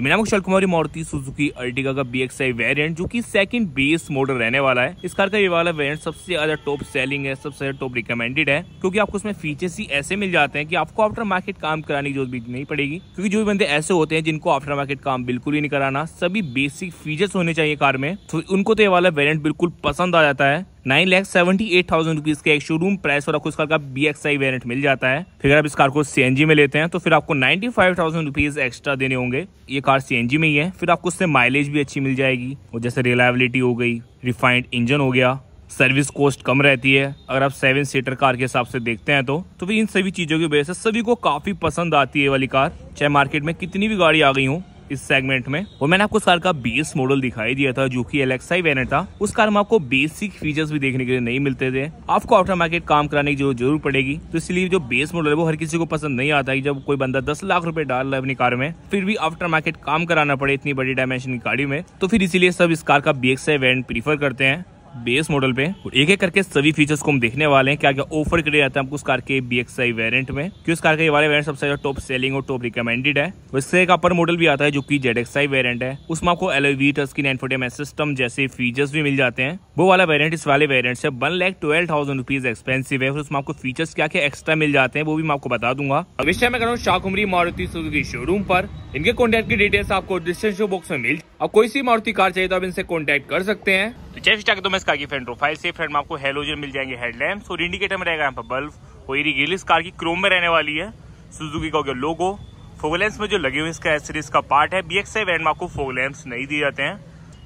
तो मेरा Kushal Kumari Maruti Suzuki Ertiga का बी एक्स वेरियंट जो की सेकंड बेस मॉडल रहने वाला है इस कार का ये वाला वेरियंट सबसे ज्यादा टॉप सेलिंग है सबसे ज्यादा टॉप रिकमेंडेड है क्योंकि आपको उसमें फीचर्स ही ऐसे मिल जाते हैं कि आपको आफ्टर मार्केट काम कराने की जरूरत भी नहीं पड़ेगी क्योंकि जो भी बंदे ऐसे होते हैं जिनको आफ्टर मार्केट काम बिल्कुल ही नहीं कराना सभी बेसिक फीचर्स होने चाहिए कार में तो उनको तो ये वाला वेरियंट बिल्कुल पसंद आ जाता है nine lakh seventy eight thousand rupees का एक शोरूम प्राइस और आपको इस कार का बी एक्स आई वेरियंट मिल जाता है फिर आप इस कार को सी एन जी में लेते हैं तो फिर आपको ninety five thousand rupees extra देने होंगे ये कार सी एन जी में ही है फिर आपको उससे माइलेज भी अच्छी मिल जाएगी और जैसे रिलायबिलिटी हो गई रिफाइंड इंजन हो गया सर्विस कॉस्ट कम रहती है अगर आप सेवन सीटर कार के हिसाब से देखते हैं तो तो फिर इन सभी चीजों की वजह से सभी को काफी पसंद आती है वाली कार चाहे मार्केट में कितनी भी गाड़ी आ गई हूँ इस सेगमेंट में और मैंने आपको उस कार का बेस मॉडल दिखाई दिया था जो की एलेक्साई वैनर था उस कार में आपको बेसिक फीचर्स भी देखने के लिए नहीं मिलते थे आपको आफ्टर मार्केट काम कराने की जरूर पड़ेगी तो इसलिए जो बेस मॉडल है वो हर किसी को पसंद नहीं आता है जब कोई बंदा दस लाख रुपए डाल रहा है अपनी कार में फिर भी आफ्टर मार्केट काम कराना पड़े इतनी बड़ी डायमेंशन की गाड़ी में तो फिर इसीलिए सब इस कार का बी एक्स प्रीफर करते हैं बेस मॉडल पे एक एक करके सभी फीचर्स को हम देखने वाले हैं क्या क्या ऑफर के जाते हैं है आपको उस कार के बी एक्स आई वेरियंट में क्यों इस कार के वाले वेरियंट सबसे ज्यादा टॉप सेलिंग और टॉप रिकमेंडेड है उससे एक अपर मॉडल भी आता है जो की जेड एक्स आई वेरियंट है उसमें आपको एल वी टच की नाइन एम सिस्टम जैसे फीचर्स भी मिल जाते हैं वो वाला वेरियंट इस वाले वेरियंट से one lakh twelve thousand rupees expensive है उसमें आपको फीचर्स क्या क्या एक्स्ट्रा मिल जाते हैं वो भी मैं आपको बता दूंगा अविश्य मैं करूँ रहा शाकुमरी मारुति सुजुकी शोरूम पर इनके कॉन्टेक्ट की डिटेल्स आपको डिस्क्रिप्शन बॉक्स में मिल और कोई सी मारुति कार चाहिए तो आप इनसे कॉन्टेक्ट कर सकते हैं तो जैसे तो मैं फ्रेंड प्रोफाइल से फ्रेंड में आपको हेलोजन मिल जाएंगे हेडलैम्प और इंडिकेटर में रहेगा यहाँ पर बल्ब और ये इस कार की क्रोम में रहने वाली है सुजुकी का हो गया लोगो फोगलैम्स में जो लगे हुए इसका सीरीज का पार्ट है बी एक्स में आपको फोगलैम्स नहीं दिए जाते हैं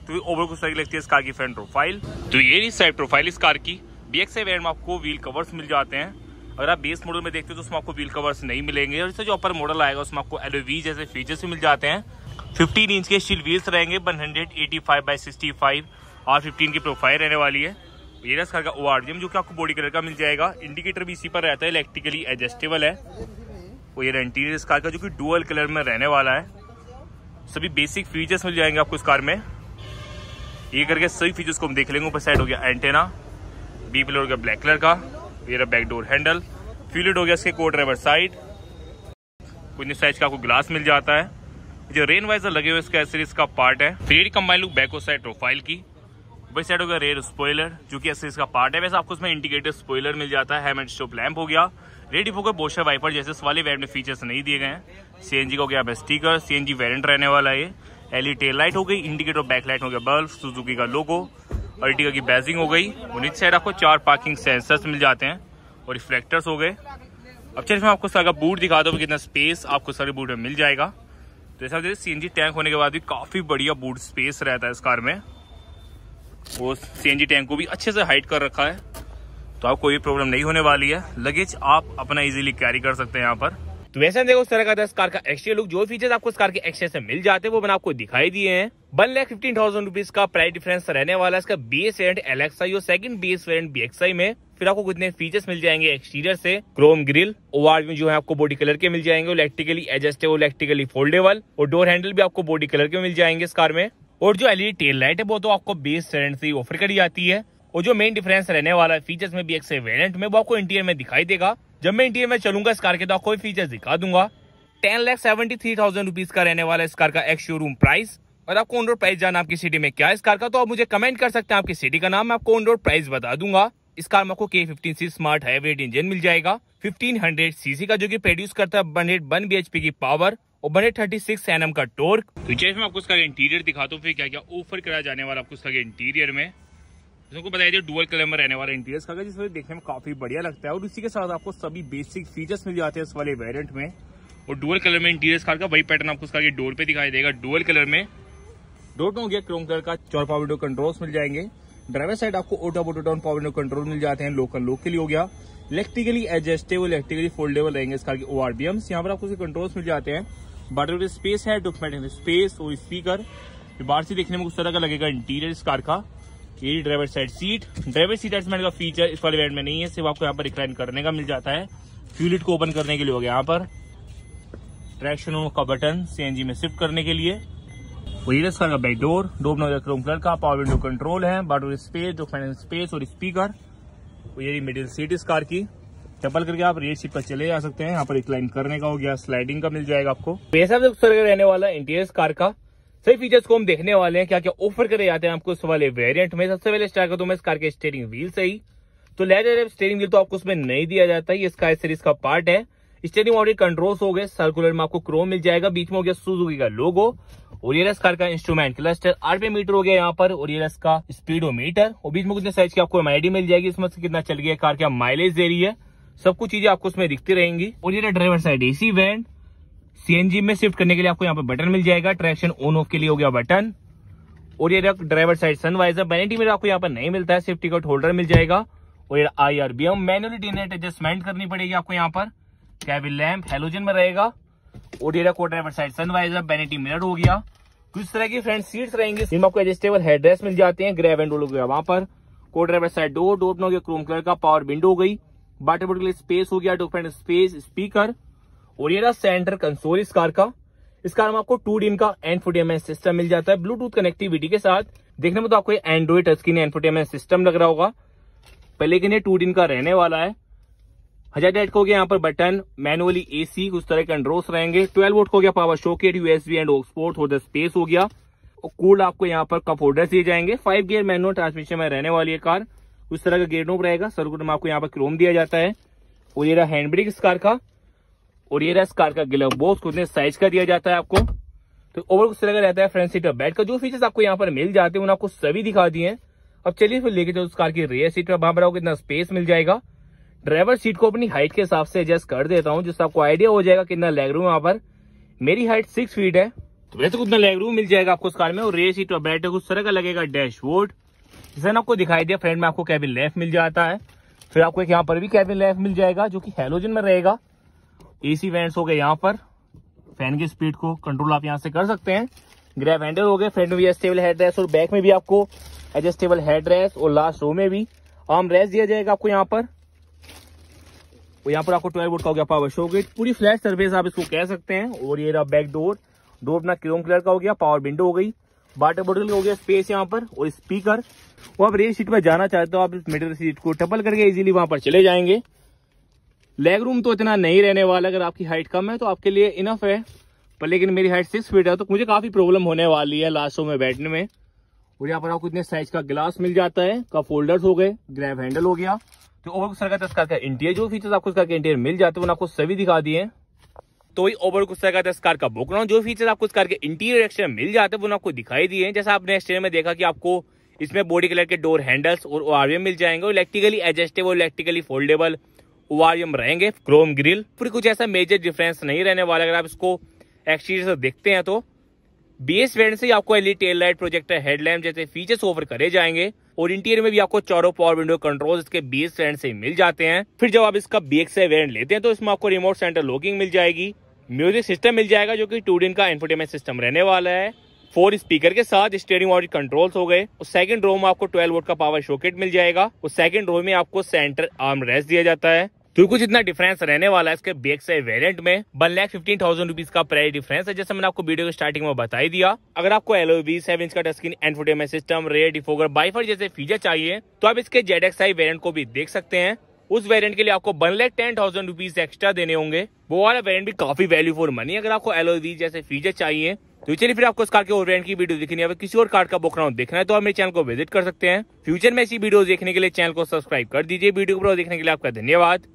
तो ओवर कुछ लगती है इस कार की फ्रंट प्रोफाइल तो ये साइड प्रोफाइल इस कार की बी एक्स में आपको व्हील कवर्स मिल जाते हैं अगर आप बेस मॉडल में देखते हो तो उसमें आपको व्हील कवर्स नहीं मिलेंगे और इससे जो अपर मॉडल आएगा उसमें आपको एलोवी जैसे फीचर्स भी मिल जाते हैं फिफ्टीन इंच के स्टील व्हील्स रहेंगे one hundred eighty five by sixty five R fifteen की प्रोफाइल रहने वाली है ये रस का ओ आर जो कि आपको बॉडी कलर का मिल जाएगा इंडिकेटर भी इसी पर रहता है इलेक्ट्रिकली एडजस्टेबल है और ये इंटीरियर इस कार का जो कि डुअल कलर में रहने वाला है सभी बेसिक फीचर्स मिल जाएंगे आपको इस कार में ये करके सभी फीचर्स को हम देख लेंगे ऊपर साइड हो गया एंटेना बी पिलर हो गया ब्लैक कलर का ये रहा बैक डोर हैंडल फ्यूलिड हो गया इसके कोट रेवर साइड कुछ साइज का आपको ग्लास मिल जाता है जो रेन वाइजर लगे हुए इसका एसरीज का पार्ट है थ्री कंबाइन लुक बैको साइड प्रोफाइल की वही साइड हो गया रेयर स्पॉयलर जो कि एसरीज का पार्ट है वैसे आपको उसमें इंडिकेटर स्पॉयलर मिल जाता है हेमेट स्टोप लैम्प हो गया रेडी होकर बोशर वाइपर जैसे इस वाले वेब में फीचर्स नहीं दिए गए हैं सीएनजी का हो गया स्टीकर सीएनजी वेरिएंट रहने वाला है एलई टेल लाइट हो गई इंडिकेटर बैकलाइट हो गया बल्ब सुजुकी का लोगो अल्टिका की बैजिंग हो गई उन्नीस साइड आपको चार पार्किंग सेंसर्स मिल जाते हैं और रिफ्लेक्टर्स हो गए अब चलिए मैं आपको सारा बूट दिखा दूँ कितना स्पेस आपको सारे बूट में मिल जाएगा तो ऐसा देखिए टैंक होने के बाद भी काफ़ी बढ़िया बूट स्पेस रहता है इस कार में वो जी टैंक को भी अच्छे से हाइट कर रखा है तो आपको कोई प्रॉब्लम नहीं होने वाली है लगेज आप अपना इजीली कैरी कर सकते हैं यहाँ पर तो वैसे देखो उस तरह का इस कार का एक्स्ट्रा लुक जो फीचर्स आपको इस कार के एक्स्ट्रा से मिल जाते हैं वो मैंने आपको दिखाई दिए हैं one lakh fifteen thousand rupees का प्राइस डिफरेंस रहने वाला है इसका बी एस एंड एलेक्सा second B S and B में फिर आपको कितने फीचर्स मिल जाएंगे एक्सटीरियर से क्रोम ग्रिल ओवार्ड में जो है आपको बॉडी कलर के मिल जाएंगे इलेक्ट्रिकली एडजस्टेबल इलेक्ट्रिकली फोल्डेबल और डोर हैंडल भी आपको बॉडी कलर के मिल जाएंगे इस कार में और जो एलईडी टेल लाइट है वो तो आपको बेस रेंट से ऑफर करी जाती है और जो मेन डिफरेंस रहने वाला है फीचर्स में भी एक्स वेरियंट में वो आपको इंटीरियर में दिखाई देगा जब मैं इंटीरियर में चलूंगा इस कार के तो आपको फीचर दिखा दूंगा ten lakh seventy three thousand rupees का रहने वाला इस कार का एक्स शोरूम प्राइस और आपको ऑन रोड प्राइस जाना आपकी सिटी में क्या इस कार का तो आप मुझे कमेंट कर सकते हैं आपकी सिटी का नाम मैं आपको ऑन रोड प्राइस बता दूंगा इस कार में आपको K fifteen C smart hybrid engine मिल जाएगा 1500 सीसी का जो कि प्रोड्यूस करता है 101 बीएचपी की पावर और 136 एम का टोर्क तो जैसे मैं आपको इसका इंटीरियर दिखाता हूँ फिर क्या क्या ऑफर कराया जाने वाला आपको इसका इंटीरियर में जिसको बताया जाए डुअल कलर में रहने वाला इंटीरियर का जिसमें देखने में काफी बढ़िया लगता है और उसी के साथ आपको सभी बेसिक फीचर्स मिल जाते हैं इस वाले वेरियंट में और डुअल कलर में इंटीरियर कार का वही पैटर्न आपको उसका डोर पे दिखाई देगा डुअल कलर में डोर हो गया क्रोम कलर का चौर पावर विंडो कंट्रोल्स मिल जाएंगे ड्राइवर साइड आपको auto auto down power window control मिल जाते हैं लोकल लोक के लिए हो गया इलेक्ट्रिकली एडजस्टेबल इलेक्ट्रिकली फोल्डेबल रहेंगे इस कार के ओआरबीएम्स यहाँ पर आपको कंट्रोल्स मिल जाते हैं बाटर स्पेस है डॉक्यूमेंट स्पेस और स्पीकर बाहर से देखने में कुछ तरह का लगेगा इंटीरियर इस कार का ये driver side seat driver seat adjustment का फीचर इस वाले वेरियंट में नहीं है सिर्फ आपको यहाँ पर रिक्लाइन करने का मिल जाता है फ्यूलिट को ओपन करने के लिए हो गया यहाँ पर ट्रैक्शन का बटन सीएनजी में शिफ्ट करने के लिए और ये इसका बैक डोर डोर नोजर क्रोम कलर का पावर विंडो कंट्रोल है बट स्पेस जो फाइनेंस स्पेस और स्पीकर और ये मिडिल सीट इस कार की चप्पल करके आप रेड सीट पर चले जा सकते हैं यहाँ पर रिक्लाइन करने का हो गया स्लाइडिंग का मिल जाएगा आपको वैसा भी सर रहने वाला इंटीरियर कार का सही फीचर्स को हम देखने वाले हैं क्या क्या ऑफर करे जाते हैं आपको इस वाले वेरिएंट में सबसे पहले स्टार्ट करता हूँ मैं इस कार के स्टेयरिंग व्हील से ही तो लेदर स्टेयरिंग व्हील तो आपको उसमें नहीं दिया जाता है इसका सीरीज का पार्ट है स्टेयरिंग ऑडिट कंट्रोल्स हो गए सर्कुलर में आपको क्रोम मिल जाएगा बीच में हो गया सुजुकी का लोगो ओरियरस कार का इंस्ट्रूमेंट क्लस्टर मीटर हो गया यहाँ पर ओरियरस का मीटर और बीच में कितने साइज की आपको एमआईडी मिल जाएगी इसमें से कितना चल गया कार क्या माइलेज दे रही है सब कुछ चीजें आपको उसमें दिखती रहेंगी और ये ड्राइवर साइड एसी वैन सीएनजी में शिफ्ट करने के लिए आपको यहाँ पर बटन मिल जाएगा ट्रैक्शन ऑन ऑफ के लिए हो गया बटन और ये driver side sun visor vanity mirror आपको यहाँ पर नहीं मिलता है सेफ्टी कट होल्डर मिल जाएगा और I R V M manually adjustment करनी पड़ेगी आपको यहाँ पर कैबिन लैम्प हेलोजन में रहेगा ओडेरा को driver side sun visor vanity mirror हो गया कुछ तरह की फ्रंट सीट्स रहेंगी इसमें आपको एडजस्टेबल हेडरेस मिल जाते हैं ग्रेव एंड हो गया वहां पर को ड्राइवर साइड डोर डोर हो गया क्रोम कलर का पावर विंडो हो गई बाटर बोर्ड के लिए स्पेस हो गया डिफरेंट स्पेस स्पीकर ओडेरा सेंटर कंसोल इस कार का इस कार में आपको टू डीम का एंड सिस्टम मिल जाता है ब्लूटूथ कनेक्टिविटी के साथ देखने में तो आपको एंड्रॉइड टच स्क्रीन एंड सिस्टम लग रहा होगा पहले लेकिन ये टू डीम का रहने वाला है हजार डेट को गया यहाँ पर बटन मैनुअली एसी उस तरह के कंट्रोल्स रहेंगे ट्वेल्व वोट को गया power socket USB and aux port थोड़ा स्पेस हो गया और कूल आपको यहाँ पर कप होल्डर दिए जाएंगे फाइव गियर मैनुअल ट्रांसमिशन में रहने वाली है कार उस तरह का गेट नोप रहेगा सर्कुट में आपको यहाँ पर क्रोम दिया जाता है और ये रहा हैंड ब्रेक इस कार का और ये रहा इस कार का ग्लव बॉक्स कितने साइज का दिया जाता है आपको तो ओवर उस तरह का रहता है फ्रंट सीट और बैठ का जो फीचर्स आपको यहाँ पर मिल जाते हैं उन आपको सभी दिखा दिए अब चलिए फिर लेके जाओ उस कार की रेयर सीट पर वहां पर आपको इतना स्पेस मिल जाएगा ड्राइवर सीट को अपनी हाइट के हिसाब से एडजस्ट कर देता हूँ जिससे आपको आइडिया हो जाएगा कितना लेग रूम यहाँ पर मेरी हाइट सिक्स फीट है तो वैसे तो कितना लेग रूम मिल जाएगा आपको उस कार में और रेयर सीट बैठे उस तरह का लगेगा डैशबोर्ड जैसे आपको दिखाई दिया फ्रेंड में आपको कैबिन लेफ्ट मिल जाता है फिर आपको एक यहाँ पर भी कैबिन लेफ्ट मिल जाएगा जो कि हेलोजन में रहेगा एसी वैंड हो गए यहाँ पर फैन की स्पीड को कंट्रोल आप यहाँ से कर सकते हैं ग्रैप हैंडल हो गए फ्रंट में भी एडजस्टेबल हेड रेस और बैक में भी आपको एडजस्टेबल हेड रेस और लास्ट रो में भी आर्म रेस दिया जाएगा आपको यहाँ पर और तो यहाँ पर आपको ट्वेल्व वोट का हो गया पावर शो गेट पूरी फ्लैश सर्विस आप इसको कह सकते हैं और ये रहा बैक डोर डोर अपना क्रोम कलर का हो गया पावर विंडो हो गई वाटर बोटल हो गया स्पेस यहाँ पर और स्पीकर और आप रेल सीट पर जाना चाहते हो आप इस सीट को टपल करके इजीली वहां पर चले जाएंगे लेग रूम तो इतना नहीं रहने वाला अगर आपकी हाइट कम है तो आपके लिए इनफ है पर लेकिन मेरी हाइट सिक्स फीट है तो मुझे काफ़ी प्रॉब्लम होने वाली है लास्ट में बैठने में और यहाँ पर आपको इतने साइज का ग्लास मिल जाता है का फोल्डर्स हो गए ग्रैब हैंडल हो गया तो ओवर सर का दस का इंटीरियर जो फीचर्स आपको उसका इंटीरियर मिल जाते हैं आपको सभी दिखा दिए तो वही ओवर गुस्सा का इस का बुक जो फीचर आपको उसका इंटीरियर एक्सटेरियर मिल जाते हैं वो आपको दिखाई दिए हैं जैसा आपने एक्सटेरियर में देखा कि आपको इसमें बॉडी कलर के डोर हैंडल्स और ओआरवीएम मिल जाएंगे इलेक्ट्रिकली एडजस्टेबल और इलेक्ट्रिकली फोल्डेबल ओआरवीएम रहेंगे क्रोम ग्रिल फिर कुछ ऐसा मेजर डिफरेंस नहीं रहने वाला अगर आप इसको एक्सटीरियर से देखते हैं तो बी एस से आपको LED tail light projector headlamp जैसे फीचर्स ऑफर करे जाएंगे और इंटीरियर में भी आपको चारों पावर विंडो कंट्रोल इसके बेस रेंट से मिल जाते हैं फिर जब आप इसका बी एक्स लेते हैं तो इसमें आपको रिमोट सेंटर लॉकिंग मिल जाएगी म्यूजिक सिस्टम मिल जाएगा जो कि टू का इन्फोटेमेंट सिस्टम रहने वाला है फोर स्पीकर के साथ स्टेयरिंग और कंट्रोल्स हो गए और सेकंड रो में आपको 12 वोट का पावर शॉकेट मिल जाएगा और सेकंड रो में आपको सेंटर आर्म रेस्ट दिया जाता है तो कुछ इतना डिफरेंस रहने वाला है इसके बेग से वेरियंट में one lakh fifteen thousand rupees का प्राइस डिफरेंस है जैसे मैंने आपको वीडियो के स्टार्टिंग में बताई दिया अगर आपको वी सेवन इंच का स्क्रीन एंड सिस्टम रेयर डिफोगर बाइफर जैसे फीचर चाहिए तो आप इसके जेड एक्स आई वेरियंट को भी देख सकते हैं उस वेरिएंट के लिए आपको one lakh ten thousand rupees extra देने होंगे वो वाला वेरिएंट भी काफी वैल्यू फॉर मनी अगर आपको वी जैसे फीचर चाहिए तो चलिए फिर आपको इस कार के और की वीडियो देखनी है किसी और कार्ड का बुक राउंड देखना है तो आप मेरे चैनल को विजिट कर सकते हैं फ्यूचर में ऐसी वीडियो देखने के लिए चैनल को सब्सक्राइब कर दीजिए वीडियो को देखने के लिए आपका धन्यवाद